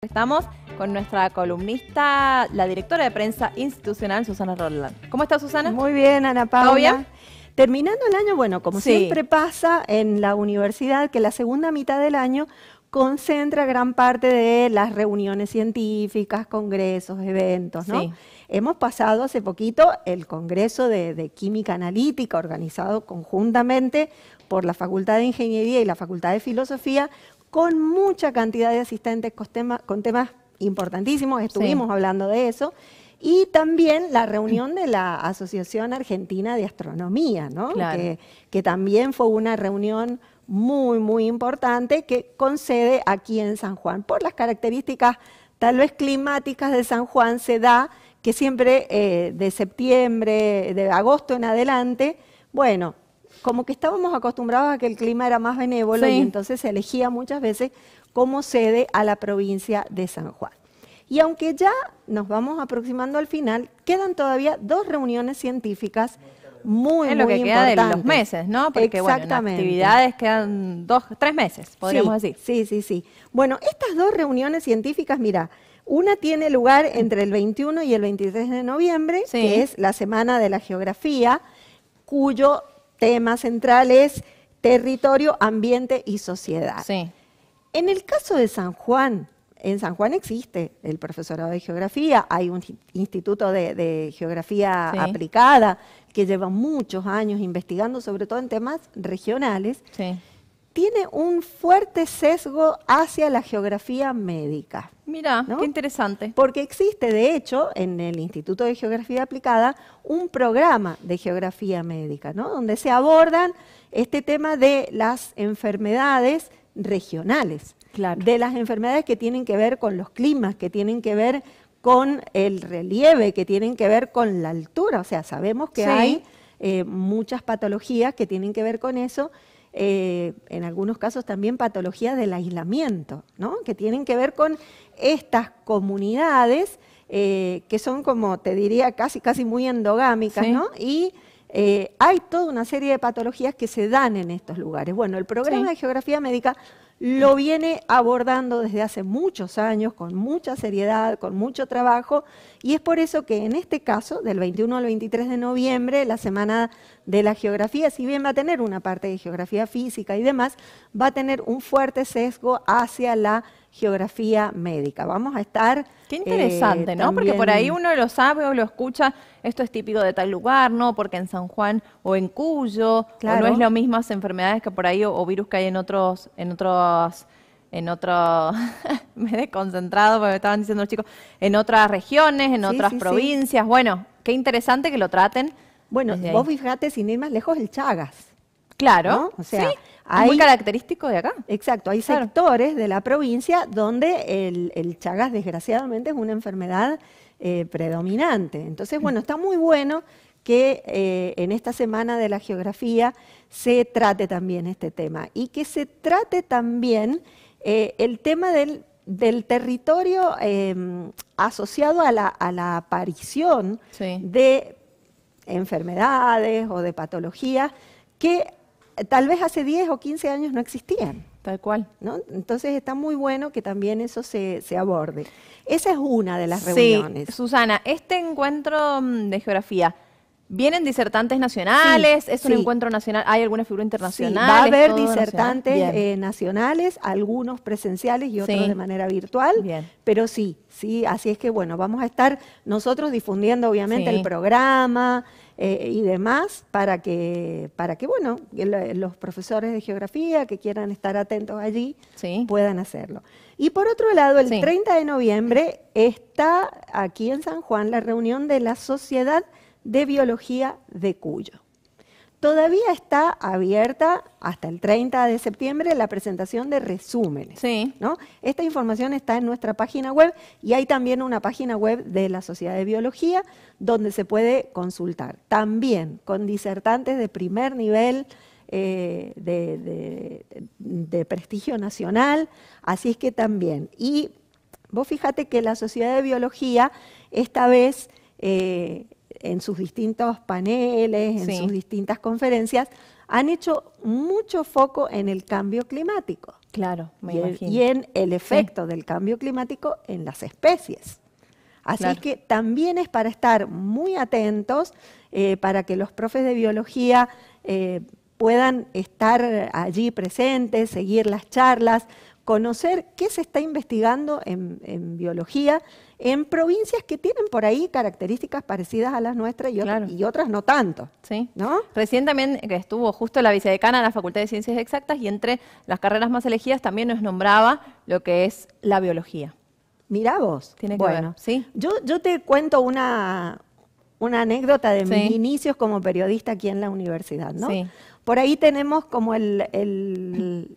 Estamos con nuestra columnista, la directora de prensa institucional, Susana Roland. ¿Cómo estás Susana? Muy bien, Ana Paula. Terminando el año, bueno, como siempre pasa en la universidad, que la segunda mitad del año concentra gran parte de las reuniones científicas, congresos, eventos, ¿no? Hemos pasado hace poquito el Congreso de Química Analítica, organizado conjuntamente por la Facultad de Ingeniería y la Facultad de Filosofía, con mucha cantidad de asistentes con, temas importantísimos, estuvimos hablando de eso, y también la reunión de la Asociación Argentina de Astronomía, ¿no? Que, también fue una reunión muy, muy importante que concede aquí en San Juan. Por las características tal vez climáticas de San Juan se da que siempre eh, de septiembre, de agosto en adelante, bueno, como que estábamos acostumbrados a que el clima era más benévolo y entonces se elegía muchas veces como sede a la provincia de San Juan. Y aunque ya nos vamos aproximando al final, quedan todavía dos reuniones científicas muy, en lo que queda los meses, ¿no? Porque bueno, actividades quedan dos, tres meses, podríamos decir. Sí, sí, sí. Bueno, estas dos reuniones científicas, mira, una tiene lugar entre el 21 y el 23 de noviembre, que es la Semana de la Geografía, cuyo tema central es territorio, ambiente y sociedad. En el caso de San Juan, en San Juan existe el profesorado de geografía, hay un instituto de, geografía aplicada que lleva muchos años investigando, sobre todo en temas regionales. Sí tiene un fuerte sesgo hacia la geografía médica. Mira, qué interesante. Porque existe, de hecho, en el Instituto de Geografía Aplicada, un programa de geografía médica, ¿no? Donde se abordan este tema de las enfermedades regionales. De las enfermedades que tienen que ver con los climas, que tienen que ver con el relieve, que tienen que ver con la altura. O sea, sabemos que hay eh, muchas patologías que tienen que ver con eso eh, en algunos casos también patologías del aislamiento, ¿no? que tienen que ver con estas comunidades eh, que son como te diría casi casi muy endogámicas, ¿no? Y eh, hay toda una serie de patologías que se dan en estos lugares. Bueno, el programa de geografía médica lo viene abordando desde hace muchos años, con mucha seriedad, con mucho trabajo, y es por eso que en este caso, del 21 al 23 de noviembre, la Semana de la Geografía, si bien va a tener una parte de geografía física y demás, va a tener un fuerte sesgo hacia la geografía médica. Vamos a estar... Qué interesante, eh, ¿no? Porque por ahí uno lo sabe o lo escucha, esto es típico de tal lugar, ¿no? Porque en San Juan o en Cuyo, no es lo mismo las enfermedades que por ahí o, virus que hay en otros... En otros en otros. me he desconcentrado porque me estaban diciendo los chicos, en otras regiones, en otras provincias. Bueno, qué interesante que lo traten. Bueno, vos fijate sin ir más lejos, el Chagas. Claro. O sea, hay, muy característico de acá. Exacto, hay sectores de la provincia donde el, Chagas, desgraciadamente, es una enfermedad eh, predominante. Entonces, bueno, está muy bueno que eh, en esta semana de la geografía se trate también este tema y que se trate también eh, el tema del, territorio em, asociado a la, aparición de enfermedades o de patologías que tal vez hace 10 o 15 años no existían. Tal cual. ¿no? Entonces está muy bueno que también eso se, aborde. Esa es una de las sí, Susana, este encuentro mm, de geografía, Vienen disertantes nacionales, es un encuentro nacional, hay alguna figura internacional. va a haber disertantes eh, nacionales, algunos presenciales y otros de manera virtual, pero sí, sí, así es que bueno, vamos a estar nosotros difundiendo obviamente el programa eh, y demás para que, para que bueno, los profesores de geografía que quieran estar atentos allí puedan hacerlo. Y por otro lado, el 30 de noviembre está aquí en San Juan la reunión de la sociedad de Biología de Cuyo. Todavía está abierta hasta el 30 de septiembre la presentación de resúmenes. ¿no? Esta información está en nuestra página web y hay también una página web de la Sociedad de Biología donde se puede consultar. También con disertantes de primer nivel. Eh, de, prestigio nacional, así es que también. Y vos fíjate que la Sociedad de Biología esta vez eh, en sus distintos paneles, en sus distintas conferencias, han hecho mucho foco en el cambio climático. Claro, me y, y en el efecto del cambio climático en las especies. Así que también es para estar muy atentos, eh, para que los profes de biología eh, puedan estar allí presentes, seguir las charlas, conocer qué se está investigando en, biología en provincias que tienen por ahí características parecidas a las nuestras y, otras, no tanto. ¿no? Recién también estuvo justo la vicedecana de la Facultad de Ciencias Exactas y entre las carreras más elegidas también nos nombraba lo que es la biología. Mirá vos. Tiene que bueno, Yo, te cuento una, anécdota de mis inicios como periodista aquí en la universidad, Por ahí tenemos como el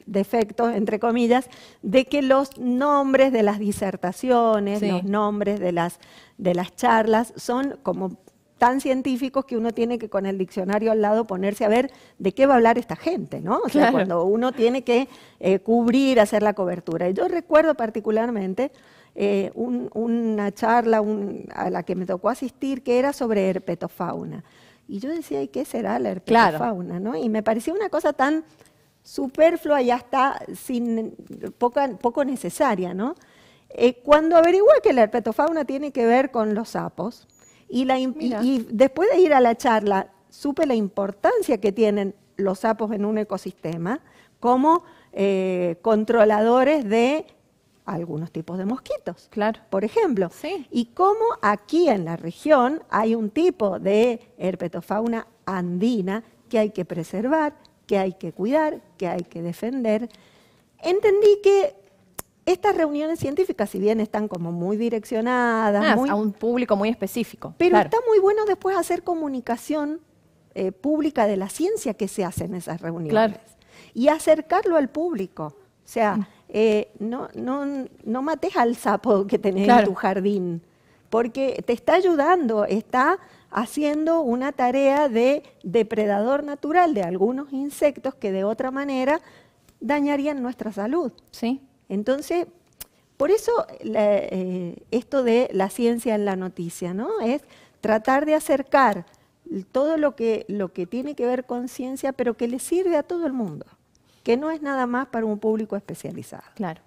defecto, entre comillas, de que los nombres de las disertaciones, los nombres de las, de las charlas son como tan científicos que uno tiene que con el diccionario al lado ponerse a ver de qué va a hablar esta gente, ¿no? O sea, cuando uno tiene que eh, cubrir, hacer la cobertura. Y yo recuerdo particularmente eh, una charla a la que me tocó asistir que era sobre herpetofauna. Y yo decía, ¿y qué será la herpetofauna? ¿no? Y me parecía una cosa tan superflua ya está sin, poca, poco necesaria. ¿no? Eh, cuando averigué que la herpetofauna tiene que ver con los sapos, y, después de ir a la charla supe la importancia que tienen los sapos en un ecosistema como eh, controladores de algunos tipos de mosquitos, claro. por ejemplo. Y cómo aquí en la región hay un tipo de herpetofauna andina que hay que preservar, que hay que cuidar, que hay que defender, entendí que estas reuniones científicas, si bien están como muy direccionadas, a un público muy específico. Pero está muy bueno después hacer comunicación eh, pública de la ciencia que se hace en esas reuniones y acercarlo al público. O sea, mm. eh, no, no, mates al sapo que tenés en tu jardín, porque te está ayudando, está haciendo una tarea de depredador natural de algunos insectos que de otra manera dañarían nuestra salud. Sí. Entonces, por eso eh, esto de la ciencia en la noticia, ¿no? Es tratar de acercar todo lo que, lo que tiene que ver con ciencia, pero que le sirve a todo el mundo, que no es nada más para un público especializado. Claro.